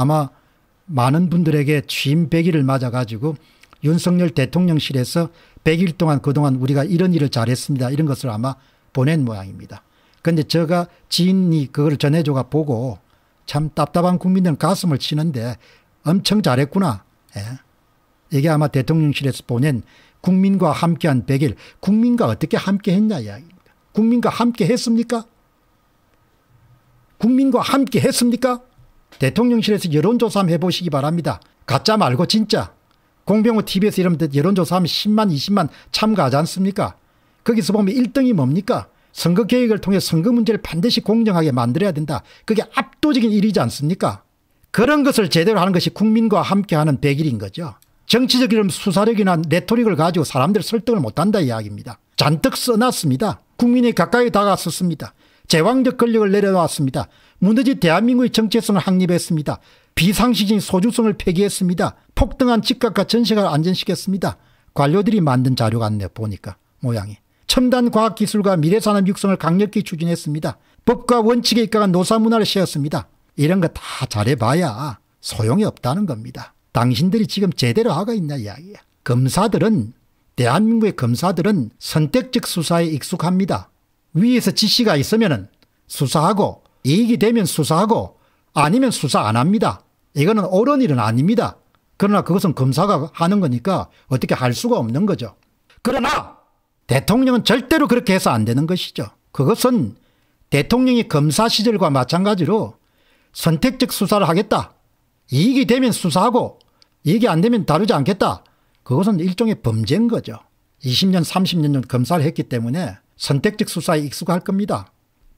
아마 많은 분들에게 취임 100일을 맞아가지고 윤석열 대통령실에서 100일 동안 그동안 우리가 이런 일을 잘했습니다. 이런 것을 아마 보낸 모양입니다. 근데 제가 지인이 그걸 전해줘가 보고 참 답답한 국민들 가슴을 치는데 엄청 잘했구나. 예. 이게 아마 대통령실에서 보낸 국민과 함께한 100일, 국민과 어떻게 함께했냐 이야기입니다. 국민과 함께했습니까? 국민과 함께했습니까? 대통령실에서 여론조사 한번 해보시기 바랍니다. 가짜 말고 진짜. 공병호 TV에서 이러 여론조사하면 10만 20만 참가하지 않습니까? 거기서 보면 1등이 뭡니까? 선거 개혁을 통해 선거 문제를 반드시 공정하게 만들어야 된다. 그게 압도적인 일이지 않습니까? 그런 것을 제대로 하는 것이 국민과 함께하는 백일인 거죠. 정치적 이름 수사력이나 레토릭을 가지고 사람들 설득을 못한다 이야기입니다. 잔뜩 써놨습니다. 국민에 가까이 다가섰습니다. 제왕적 권력을 내려놨습니다. 무너진 대한민국의 정체성을 확립했습니다. 비상식인 소중성을 폐기했습니다. 폭등한 집값과 전세가를 안전시켰습니다. 관료들이 만든 자료 같네요. 보니까 모양이. 첨단 과학기술과 미래산업 육성을 강력히 추진했습니다. 법과 원칙에 입각한 노사문화를 세웠습니다. 이런 거 다 잘해봐야 소용이 없다는 겁니다. 당신들이 지금 제대로 하고 있냐 이야기야. 검사들은 대한민국의 검사들은 선택적 수사에 익숙합니다. 위에서 지시가 있으면 수사하고 이익이 되면 수사하고 아니면 수사 안 합니다. 이거는 옳은 일은 아닙니다. 그러나 그것은 검사가 하는 거니까 어떻게 할 수가 없는 거죠. 그러나 대통령은 절대로 그렇게 해서 안 되는 것이죠. 그것은 대통령이 검사 시절과 마찬가지로 선택적 수사를 하겠다. 이익이 되면 수사하고 이익이 안 되면 다루지 않겠다. 그것은 일종의 범죄인 거죠. 20년 30년 전 검사를 했기 때문에 선택적 수사에 익숙할 겁니다.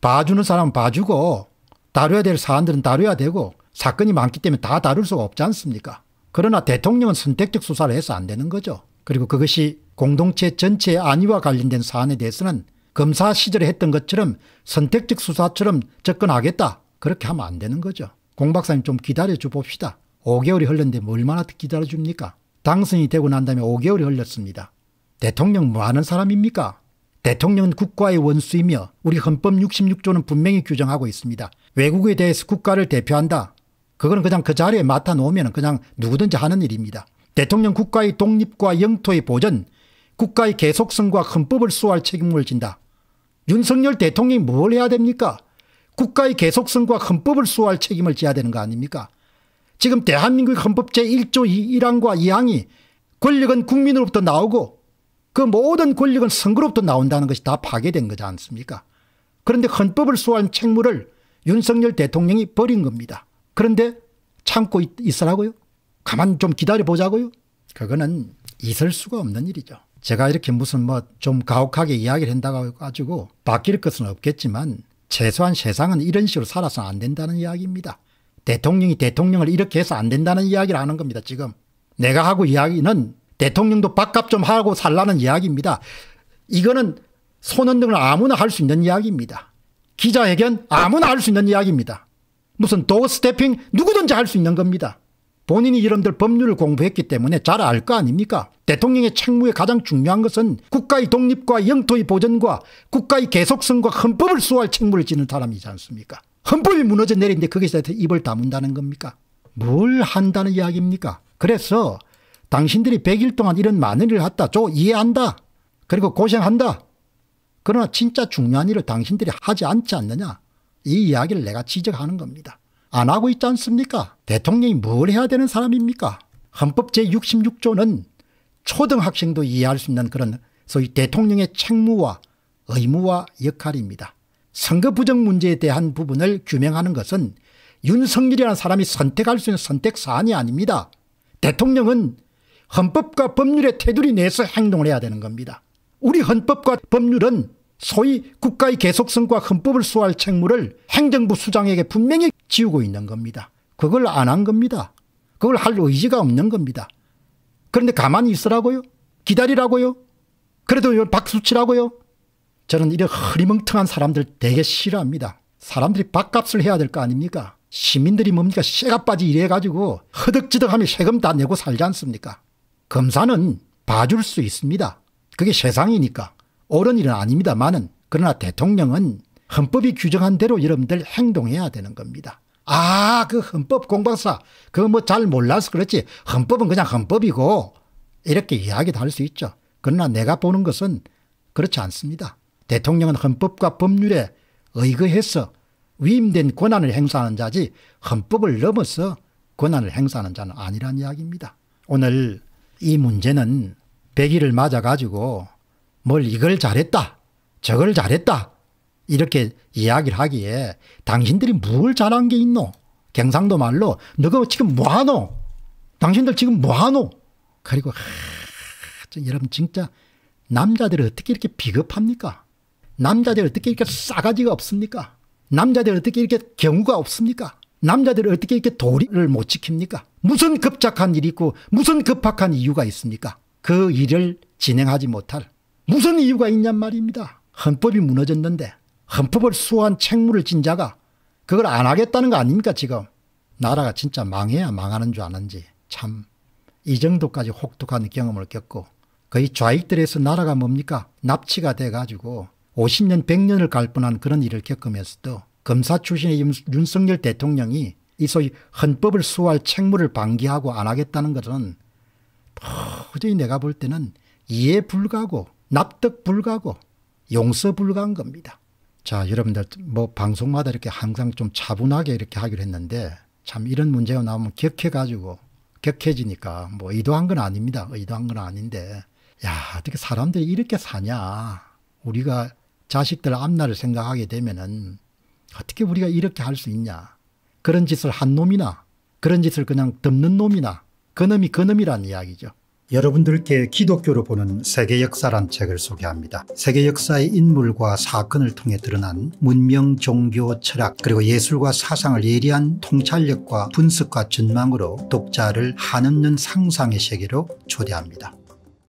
봐주는 사람은 봐주고 다뤄야 될 사안들은 다뤄야 되고 사건이 많기 때문에 다 다룰 수가 없지 않습니까? 그러나 대통령은 선택적 수사를 해서 안 되는 거죠. 그리고 그것이 공동체 전체의 안위와 관련된 사안에 대해서는 검사 시절에 했던 것처럼 선택적 수사처럼 접근하겠다. 그렇게 하면 안 되는 거죠. 공 박사님 좀 기다려줘 봅시다. 5개월이 흘렀는데 뭐 얼마나 기다려줍니까? 당선이 되고 난 다음에 5개월이 흘렀습니다. 대통령 뭐 하는 사람입니까? 대통령은 국가의 원수이며 우리 헌법 66조는 분명히 규정하고 있습니다. 외국에 대해서 국가를 대표한다. 그거 그냥 그 자리에 맡아놓으면 그냥 누구든지 하는 일입니다. 대통령 국가의 독립과 영토의 보전, 국가의 계속성과 헌법을 수호할 책임을 진다. 윤석열 대통령이 뭘 해야 됩니까? 국가의 계속성과 헌법을 수호할 책임을 져야 되는 거 아닙니까? 지금 대한민국 헌법 제1조 1항과 2항이 권력은 국민으로부터 나오고 그 모든 권력은 선거로부터 나온다는 것이 다 파괴된 거지 않습니까? 그런데 헌법을 수호한 책무를 윤석열 대통령이 버린 겁니다. 그런데 참고 있, 으라고요 가만 좀 기다려보자고요? 그거는 있을 수가 없는 일이죠. 제가 이렇게 무슨 뭐 좀 가혹하게 이야기를 한다고 가지고 바뀔 것은 없겠지만 최소한 세상은 이런 식으로 살아서는 안 된다는 이야기입니다. 대통령이 대통령을 이렇게 해서 안 된다는 이야기를 하는 겁니다. 지금 내가 하고 이야기는 대통령도 밥값 좀 하고 살라는 이야기입니다. 이거는 손흔등을 아무나 할 수 있는 이야기입니다. 기자회견 아무나 할 수 있는 이야기입니다. 무슨 도어 스태핑 누구든지 할 수 있는 겁니다. 본인이 이런들 법률을 공부했기 때문에 잘 알 거 아닙니까? 대통령의 책무의 가장 중요한 것은 국가의 독립과 영토의 보전과 국가의 계속성과 헌법을 수호할 책무를 지는 사람이지 않습니까? 헌법이 무너져 내리는데 거기서 입을 다문다는 겁니까? 뭘 한다는 이야기입니까? 그래서 당신들이 100일 동안 이런 많은 일을 했다. 저 이해한다. 그리고 고생한다. 그러나 진짜 중요한 일을 당신들이 하지 않지 않느냐. 이 이야기를 내가 지적하는 겁니다. 안 하고 있지 않습니까? 대통령이 뭘 해야 되는 사람입니까? 헌법 제66조는 초등학생도 이해할 수 있는 그런 소위 대통령의 책무와 의무와 역할입니다. 선거 부정 문제에 대한 부분을 규명하는 것은 윤석열이라는 사람이 선택할 수 있는 선택 사안이 아닙니다. 대통령은 헌법과 법률의 테두리 내에서 행동을 해야 되는 겁니다. 우리 헌법과 법률은 소위 국가의 계속성과 헌법을 수호할 책무를 행정부 수장에게 분명히 지우고 있는 겁니다. 그걸 안 한 겁니다. 그걸 할 의지가 없는 겁니다. 그런데 가만히 있으라고요? 기다리라고요? 그래도 박수 치라고요? 저는 이런 흐리멍텅한 사람들 되게 싫어합니다. 사람들이 밥값을 해야 될 거 아닙니까? 시민들이 뭡니까? 쇠가 빠지 이래가지고 허덕지덕하며 세금 다 내고 살지 않습니까? 검사는 봐줄 수 있습니다. 그게 세상이니까 옳은 일은 아닙니다만은 그러나 대통령은 헌법이 규정한 대로 여러분들 행동해야 되는 겁니다. 아, 그 헌법 공방사 그거 뭐 잘 몰라서 그렇지 헌법은 그냥 헌법이고 이렇게 이야기도 할 수 있죠. 그러나 내가 보는 것은 그렇지 않습니다. 대통령은 헌법과 법률에 의거해서 위임된 권한을 행사하는 자지 헌법을 넘어서 권한을 행사하는 자는 아니란 이야기입니다. 오늘 이 문제는 100일을 맞아가지고 뭘 이걸 잘했다, 저걸 잘했다, 이렇게 이야기를 하기에 당신들이 뭘 잘한 게 있노? 경상도 말로 너가 지금 뭐하노? 당신들 지금 뭐하노? 그리고 하, 여러분 진짜 남자들을 어떻게 이렇게 비겁합니까? 남자들 어떻게 이렇게 싸가지가 없습니까? 남자들 어떻게 이렇게 경우가 없습니까? 남자들이 어떻게 이렇게 도리를 못 지킵니까? 무슨 급작한 일이 있고 무슨 급박한 이유가 있습니까? 그 일을 진행하지 못할 무슨 이유가 있냔 말입니다. 헌법이 무너졌는데 헌법을 수호한 책무를 진 자가 그걸 안 하겠다는 거 아닙니까 지금? 나라가 진짜 망해야 망하는 줄 아는지 참 이 정도까지 혹독한 경험을 겪고 거의 좌익들에서 나라가 뭡니까? 납치가 돼가지고 50년 100년을 갈 뻔한 그런 일을 겪으면서도 검사 출신의 윤석열 대통령이 이 소위 헌법을 수호할 책무를 방기하고 안 하겠다는 것은 도저히 내가 볼 때는 이해 불가고 납득 불가고 용서 불가한 겁니다. 자 여러분들 뭐 방송마다 이렇게 항상 좀 차분하게 이렇게 하기로 했는데 참 이런 문제가 나오면 격해가지고 격해지니까 뭐 의도한 건 아닙니다. 의도한 건 아닌데 야 어떻게 사람들이 이렇게 사냐 우리가 자식들 앞날을 생각하게 되면은 어떻게 우리가 이렇게 할 수 있냐. 그런 짓을 한 놈이나 그런 짓을 그냥 덮는 놈이나 그놈이 그놈이란 이야기죠. 여러분들께 기독교로 보는 세계 역사란 책을 소개합니다. 세계 역사의 인물과 사건을 통해 드러난 문명, 종교, 철학 그리고 예술과 사상을 예리한 통찰력과 분석과 전망으로 독자를 한없는 상상의 세계로 초대합니다.